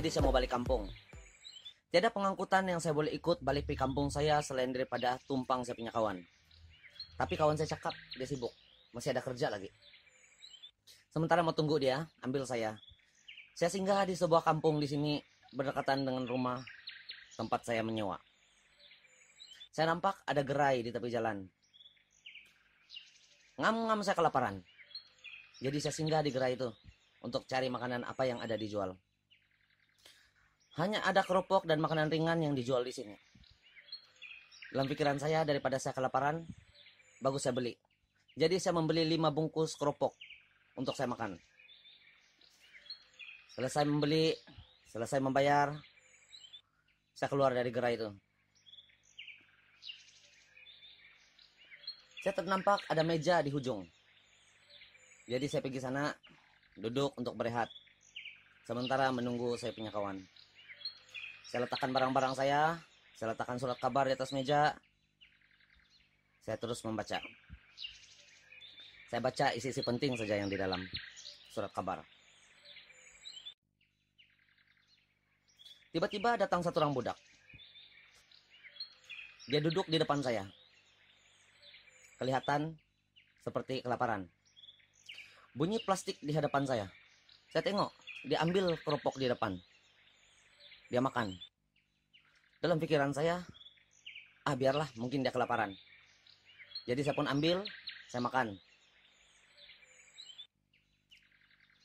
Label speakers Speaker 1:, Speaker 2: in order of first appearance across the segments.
Speaker 1: Jadi saya mau balik kampung. Tiada pengangkutan yang saya boleh ikut balik ke kampung saya selain daripada tumpang saya punya kawan. Tapi kawan saya cakap dia sibuk, masih ada kerja lagi. Sementara mau tunggu dia, ambil saya. Saya singgah di sebuah kampung di sini berdekatan dengan rumah tempat saya menyewa. Saya nampak ada gerai di tepi jalan. Ngam-ngam saya kelaparan. Jadi saya singgah di gerai itu untuk cari makanan apa yang ada dijual. Hanya ada kerupuk dan makanan ringan yang dijual di sini. Dalam pikiran saya daripada saya kelaparan, bagus saya beli. Jadi saya membeli 5 bungkus kerupuk untuk saya makan. Selesai membeli, selesai membayar, saya keluar dari gerai itu. Saya ternampak ada meja di hujung. Jadi saya pergi sana, duduk untuk berehat. Sementara menunggu saya punya kawan. Saya letakkan barang-barang saya. Saya letakkan surat kabar di atas meja. Saya terus membaca. Saya baca isi-isi penting saja yang di dalam surat kabar. Tiba-tiba datang satu orang budak. Dia duduk di depan saya. Kelihatan seperti kelaparan. Bunyi plastik di hadapan saya. Saya tengok, diambil keropok di depan dia makan. Dalam pikiran saya, ah biarlah mungkin dia kelaparan. Jadi saya pun ambil, saya makan.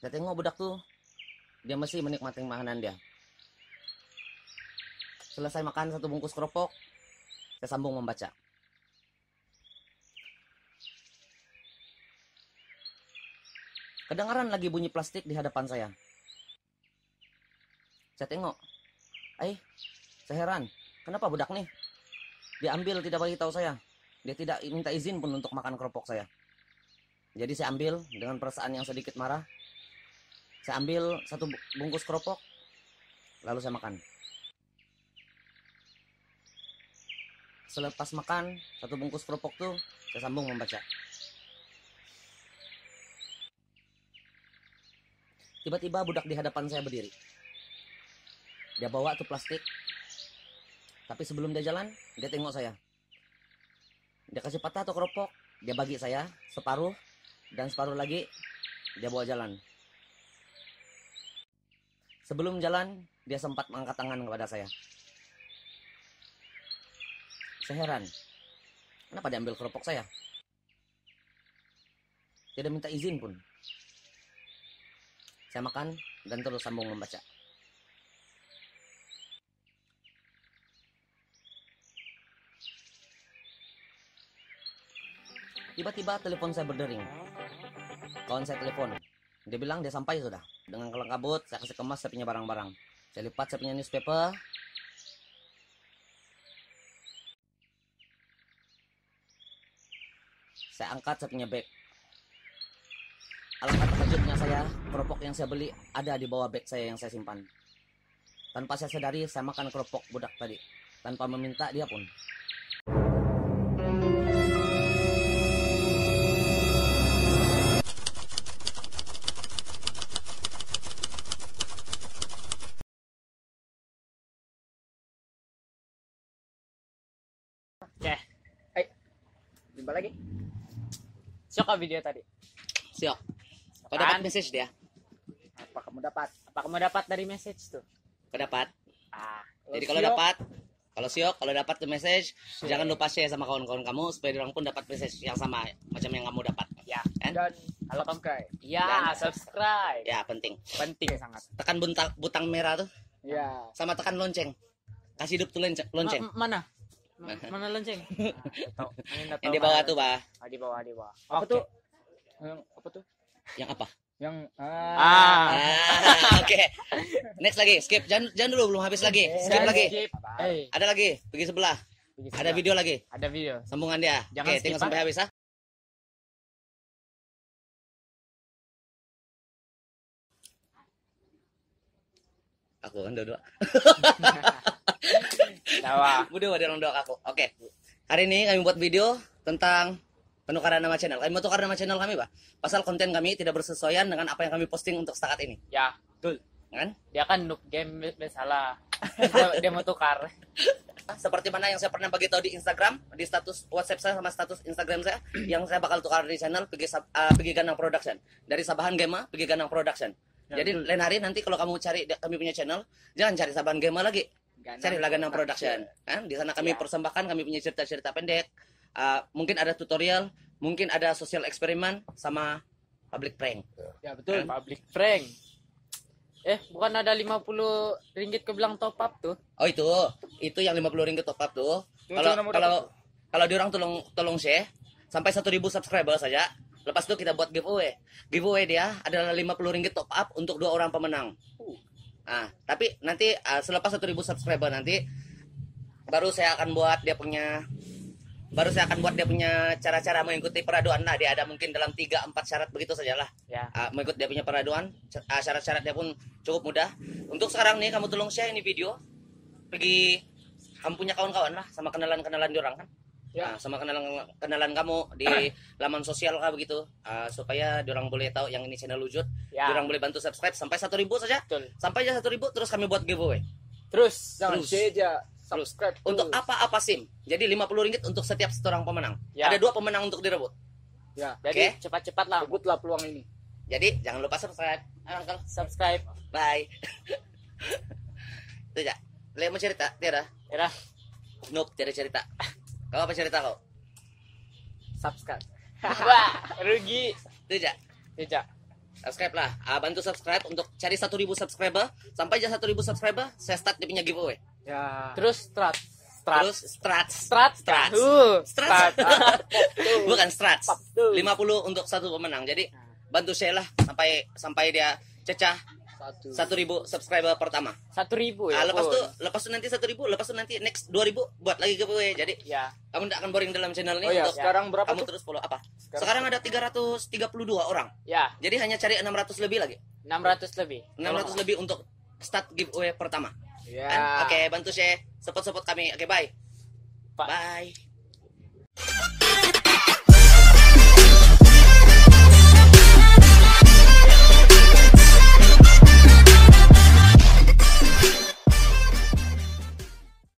Speaker 1: Saya tengok budak tuh, dia masih menikmati makanan dia. Selesai makan satu bungkus keropok, saya sambung membaca. Kedengaran lagi bunyi plastik di hadapan saya. Saya tengok, Eh, saya heran, kenapa budak nih? Diambil tidak bagi tahu saya. Dia tidak minta izin pun untuk makan keropok saya. Jadi saya ambil dengan perasaan yang sedikit marah. Saya ambil satu bungkus keropok, lalu saya makan. Selepas makan satu bungkus keropok tuh, saya sambung membaca. Tiba-tiba budak di hadapan saya berdiri. Dia bawa tuh plastik. Tapi sebelum dia jalan, dia tengok saya. Dia kasih patah atau keropok, dia bagi saya separuh dan separuh lagi dia bawa jalan. Sebelum jalan, dia sempat mengangkat tangan kepada saya. Saya heran, kenapa dia ambil keropok saya? Tidak minta izin pun. Saya makan dan terus sambung membaca. Tiba-tiba telepon saya berdering. Kawan saya telepon. Dia bilang dia sampai sudah. Dengan kelang kabut, saya kasih kemas saya punya barang-barang. Saya lipat saya punya newspaper. Saya angkat saya punya bag. Alangkah terkejutnya saya, keropok yang saya beli ada di bawah bag saya yang saya simpan. Tanpa saya sadari, saya makan keropok budak tadi. Tanpa meminta dia pun. jumpa lagi siok video tadi siok kau dapat message dia apa kamu dapat apa kamu dapat dari message tuh kau dapat ah, jadi kalau dapat kalau siok kalau dapat tuh message jangan lupa share sama kawan-kawan kamu supaya orang pun dapat message yang sama macam yang kamu dapat ya kan? dan kalau kamu subscribe ya subscribe ya penting penting sangat tekan butang merah tuh ya sama tekan lonceng kasih hidup tuh lonceng mana Mana, lonceng?
Speaker 2: Yang di bawah tuh, Pak.
Speaker 1: Ah, di bawah, di bawah. Apa tuh? Yang apa tuh? Yang apa? Yang ah. ah. ah. Oke. Next lagi, skip. Jangan jangan dulu belum habis lagi. Skip lagi. Ada lagi, pergi sebelah. Ada video lagi. Ada video. Sambungan dia. Oke, tinggal sampai habis ah. Aku kan dua-dua. Sawa. Budu ada orang doa aku. Oke. Hari ini kami buat video tentang penukaran nama channel. Kami mau tukar nama channel kami, Pak. Pasal konten kami tidak bersesuaian dengan apa yang kami posting untuk setakat ini. Ya, betul. Kan? Dia kan nuk game salah. dia, mau tukar. Seperti mana yang saya pernah bagi tahu di Instagram, di status WhatsApp saya sama status Instagram saya, yang saya bakal tukar di channel pergi, uh, pergi Ganang Production. Dari Sabahan Gema, pergi Ganang Production. Ya, Jadi lain hari nanti kalau kamu cari kami punya channel, jangan cari Sabahan Gema lagi di Laganang Production. Production. Kan di sana kami yeah. persembahkan kami punya cerita-cerita pendek. Uh, mungkin ada tutorial, mungkin ada sosial eksperimen sama public prank. Ya, betul, And public prank. Eh, bukan ada 50 ringgit ke belakang top up tuh. Oh, itu. Itu yang 50 ringgit top up tuh. Kalau kalau kalau diorang tolong tolong share sampai 1000 subscriber saja. Lepas itu kita buat giveaway. Giveaway dia adalah 50 ringgit top up untuk dua orang pemenang. Uh ah tapi nanti uh, selepas 1000 subscriber nanti baru saya akan buat dia punya baru saya akan buat dia punya cara-cara mengikuti peraduan Nah, dia ada mungkin dalam 3-4 syarat begitu sajalah ya. uh, mengikut dia punya peraduan uh, syarat-syarat dia pun cukup mudah untuk sekarang nih kamu tolong share ini video pergi kamu punya kawan-kawan lah sama kenalan-kenalan orang kan ya. Nah, sama kenalan kenalan kamu di laman sosial kah begitu uh, supaya orang boleh tahu yang ini channel wujud ya. orang boleh bantu subscribe sampai satu ribu saja Betul. sampai aja satu ribu terus kami buat giveaway terus jangan terus. aja subscribe terus. untuk apa-apa sim jadi lima puluh ringgit untuk setiap seorang pemenang ya. ada dua pemenang untuk direbut ya jadi okay. cepat-cepat lah rebutlah peluang ini jadi jangan lupa subscribe Angkel. subscribe bye tidak ya mau cerita? tiara tiara nuk cari cerita. Kau apa cerita kau? Subscribe. Wah, rugi. Tidak. Tidak. Subscribe lah. Uh, bantu subscribe untuk cari 1000 subscriber. Sampai aja 1000 subscriber, saya start di punya giveaway. Ya. Terus strat. Strat. Terus strat. Strat. Strat. Strat. strat. strat. strat. Bukan strat. 50 untuk satu pemenang. Jadi bantu saya lah sampai sampai dia cecah satu. ribu subscriber pertama satu ribu ya nah, lepas tuh lepas tuh nanti satu ribu lepas tuh nanti next dua ribu buat lagi giveaway jadi ya. kamu tidak akan boring dalam channel ini oh, ya. untuk sekarang berapa kamu tuh? terus follow apa sekarang, sekarang ada dua orang ya jadi hanya cari enam ratus lebih lagi enam ratus lebih enam ratus lebih untuk start giveaway pertama ya kan? oke okay, bantu saya support support kami oke okay, bye Pak. bye